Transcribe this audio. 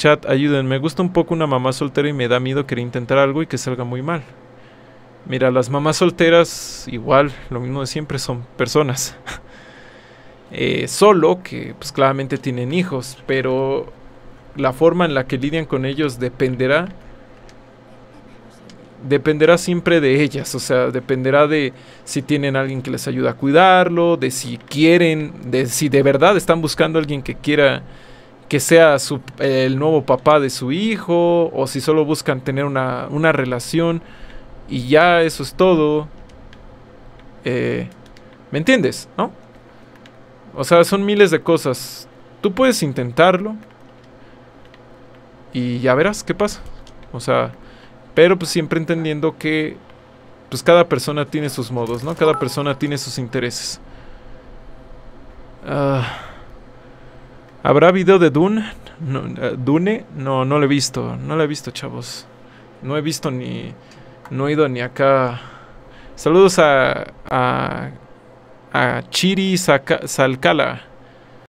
chat, ayuden, me gusta un poco una mamá soltera y me da miedo querer intentar algo y que salga muy mal. Mira, las mamás solteras igual, lo mismo de siempre, son personas. Eh, solo que pues claramente tienen hijos, pero la forma en la que lidian con ellos dependerá dependerá siempre de ellas, o sea, dependerá de si tienen alguien que les ayuda a cuidarlo, de si quieren, de si de verdad están buscando a alguien que quiera que sea el nuevo papá de su hijo, o si solo buscan tener una, una relación, y ya eso es todo. Eh, ¿Me entiendes? ¿No? O sea, son miles de cosas. Tú puedes intentarlo y ya verás qué pasa. O sea, pero pues siempre entendiendo que pues cada persona tiene sus modos, ¿no? Cada persona tiene sus intereses. Ah... ¿Habrá video de Dune? Eh, ¿Dune? No, no lo he visto. No lo he visto, chavos. No he visto ni... No he ido ni acá. Saludos a... A... A Chiri Salcala.